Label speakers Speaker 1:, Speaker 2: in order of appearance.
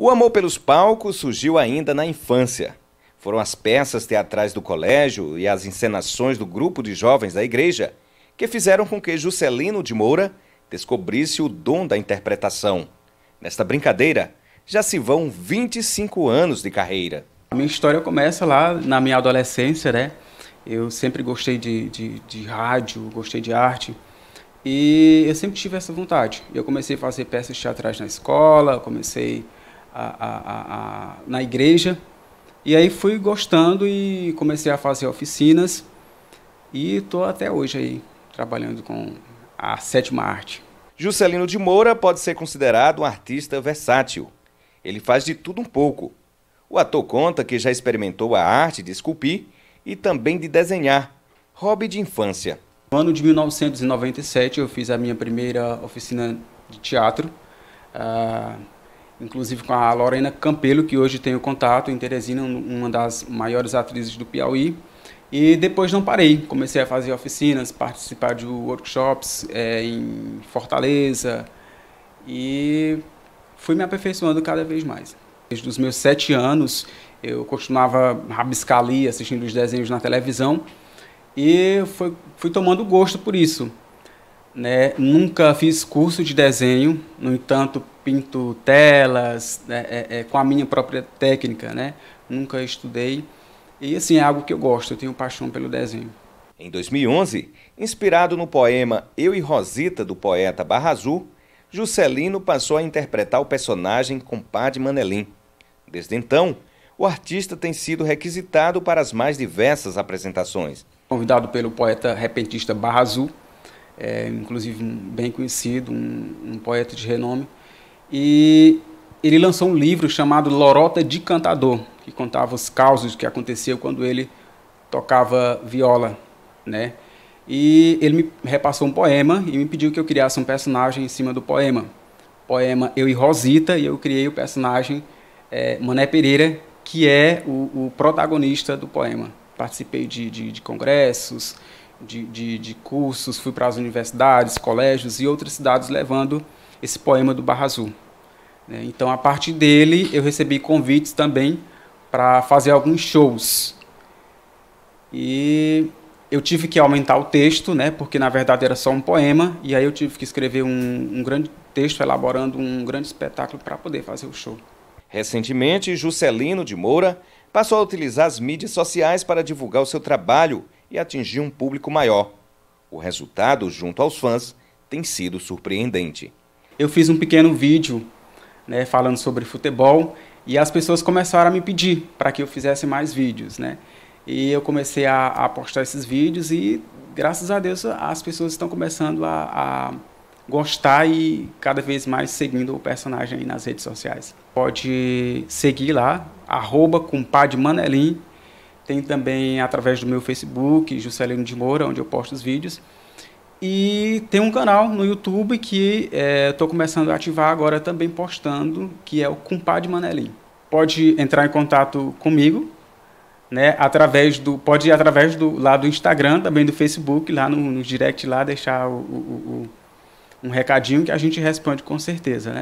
Speaker 1: O amor pelos palcos surgiu ainda na infância. Foram as peças teatrais do colégio e as encenações do grupo de jovens da igreja que fizeram com que Juscelino de Moura descobrisse o dom da interpretação. Nesta brincadeira,
Speaker 2: já se vão 25 anos de carreira. A minha história começa lá na minha adolescência, né? Eu sempre gostei de, de, de, rádio, gostei de arte. E eu sempre tive essa vontade. Eu comecei a fazer peças teatrais na escola, comecei a, a, na igreja. E aí fui gostando e comecei a fazer oficinas. E estou até hoje aí, trabalhando com a sétima arte. Juscelino de Moura pode ser considerado um artista versátil.
Speaker 1: Ele faz de tudo um pouco. O ator conta que já experimentou a arte de esculpir
Speaker 2: e também de desenhar, hobby de infância. No ano de 1997 eu fiz a minha primeira oficina de teatro. Uh inclusive com a Lorena Campelo, que hoje tenho contato em Teresina, uma das maiores atrizes do Piauí. E depois não parei, comecei a fazer oficinas, participar de workshops é, em Fortaleza e fui me aperfeiçoando cada vez mais. Desde os meus sete anos eu costumava rabiscar ali, assistindo os desenhos na televisão e fui, fui tomando gosto por isso. Né? Nunca fiz curso de desenho, no entanto, pinto telas né? é, é, com a minha própria técnica, né? Nunca estudei. E assim, é algo que eu gosto, eu tenho paixão pelo desenho. Em 2011, inspirado no poema Eu e
Speaker 1: Rosita, do poeta Barra Azul, Juscelino passou a interpretar o personagem compadre Manelim. Desde então, o artista tem sido requisitado para as mais
Speaker 2: diversas apresentações. Convidado pelo poeta repentista Barra Azul, é, inclusive um, bem conhecido, um, um, poeta de renome, e ele lançou um livro chamado Lorota de Cantador, que contava os causos que aconteciam quando ele tocava viola, né? E ele me repassou um poema e me pediu que eu criasse um personagem em cima do poema. Poema Eu e Rosita, e eu criei o personagem é, Mané Pereira, que é o, o protagonista do poema. Participei de, de, de congressos, de, de, de cursos, fui para as universidades, colégios e outras cidades levando esse poema do Barra Azul. Né? Então, a partir dele, eu recebi convites também para fazer alguns shows. E eu tive que aumentar o texto, né? Porque na verdade era só um poema, e aí eu tive que escrever um, um grande texto, elaborando um grande espetáculo para poder fazer o
Speaker 1: show. Recentemente, Juscelino de Moura passou a utilizar as mídias sociais para divulgar o seu trabalho e atingir um público maior. O resultado, junto aos fãs,
Speaker 2: tem sido surpreendente. Eu fiz um pequeno vídeo né, falando sobre futebol e as pessoas começaram a me pedir para que eu fizesse mais vídeos. Né? E eu comecei a, a postar esses vídeos e, graças a Deus, as pessoas estão começando a, a gostar e cada vez mais seguindo o personagem nas redes sociais. Pode seguir lá, arroba compadre Manelim, tem também através do meu Facebook, Juscelino de Moura, onde eu posto os vídeos. E tem um canal no YouTube que estou é, começando a ativar agora também postando, que é o Compadre Manelim. Pode entrar em contato comigo, né? Através do, pode ir através do lá do Instagram, também do Facebook, lá no, no direct lá deixar o, o, o, um recadinho que a gente responde com certeza, né?